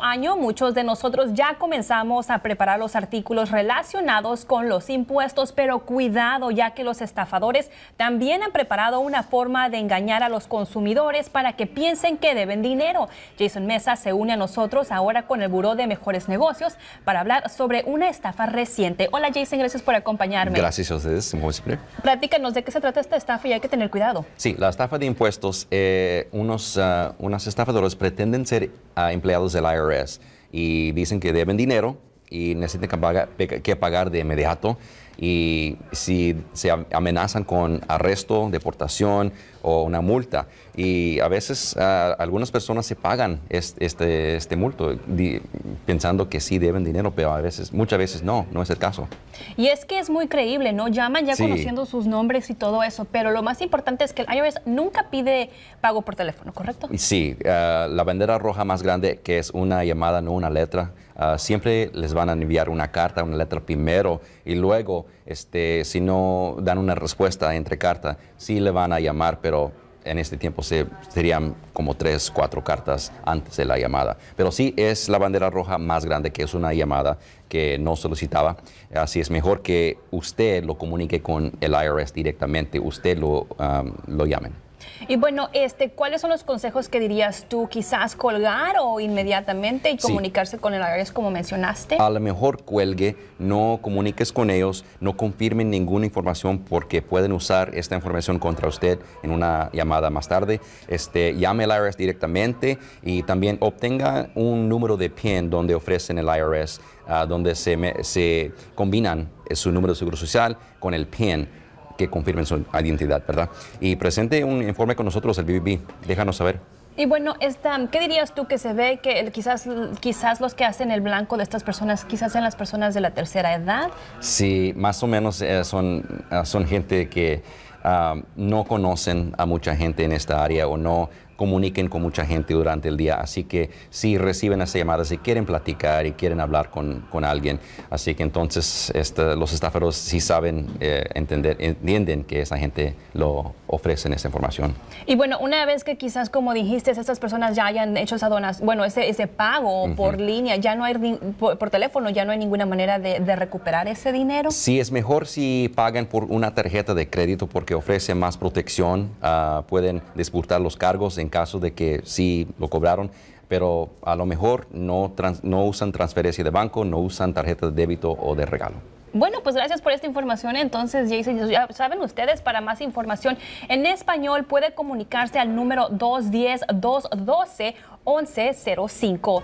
año, muchos de nosotros ya comenzamos a preparar los artículos relacionados con los impuestos, pero cuidado ya que los estafadores también han preparado una forma de engañar a los consumidores para que piensen que deben dinero. Jason Mesa se une a nosotros ahora con el Buró de Mejores Negocios para hablar sobre una estafa reciente. Hola Jason, gracias por acompañarme. Gracias a ustedes, Platícanos de qué se trata esta estafa y hay que tener cuidado. Sí, la estafa de impuestos, eh, unos, ah, unas pretenden ser ah, empleados del IRS y dicen que deben dinero y necesitan que pagar, que pagar de inmediato y si se amenazan con arresto, deportación o una multa. Y a veces algunas personas se pagan este, este, multo pensando que sí deben dinero, pero a veces, muchas veces no, no es el caso. Y es que es muy creíble, ¿no? Llaman ya conociendo sus nombres y todo eso, pero lo más importante es que el IRS nunca pide pago por teléfono, ¿correcto? Sí, eh, la bandera roja más grande que es una llamada, no una letra. Ah, siempre les van a enviar una carta, una letra primero y luego este, si no dan una respuesta entre carta, sí le van a llamar, pero en este tiempo serían como tres, cuatro cartas antes de la llamada. Pero sí es la bandera roja más grande, que es una llamada que no solicitaba. Así es mejor que usted lo comunique con el IRS directamente, usted lo, llame. lo llamen. Y bueno, este, ¿cuáles son los consejos que dirías tú? Quizás colgar o inmediatamente y comunicarse con el IRS como mencionaste. A lo mejor cuelgue, no comuniques con ellos, no confirmen ninguna información porque pueden usar esta información contra usted en una llamada más tarde. Este, llame al IRS directamente y también obtenga un número de PIN donde ofrecen el IRS, ah, donde se, se combinan eh, su número de seguro social con el PIN que confirmen su identidad, ¿verdad? Y presente un informe con nosotros, el BBB. Déjanos saber. Y bueno, esta, ¿qué dirías tú que se ve que quizás, quizás los que hacen el blanco de estas personas, quizás sean las personas de la tercera edad? Sí, más o menos eh, son, ah, son gente que ah, no conocen a mucha gente en esta área o no, comuniquen con mucha gente durante el día. Así que si reciben esa llamada, si quieren platicar y quieren hablar con, alguien, así que entonces este, los estafadores sí saben eh, entender, entienden que esa gente lo ofrecen esa información. Y bueno, una vez que quizás como dijiste, esas personas ya hayan hecho esa donación, bueno, ese, ese pago por línea, ya no hay por, teléfono, ya no hay ninguna manera de, recuperar ese dinero. Sí, es mejor si pagan por una tarjeta de crédito porque ofrece más protección, ah, pueden disputar los cargos en caso de que sí lo cobraron, pero a lo mejor no, usan transferencia de banco, no usan tarjeta de débito o de regalo. Bueno, pues gracias por esta información. Entonces, Jason, ya saben ustedes, para más información en español puede comunicarse al número 210-212-1105.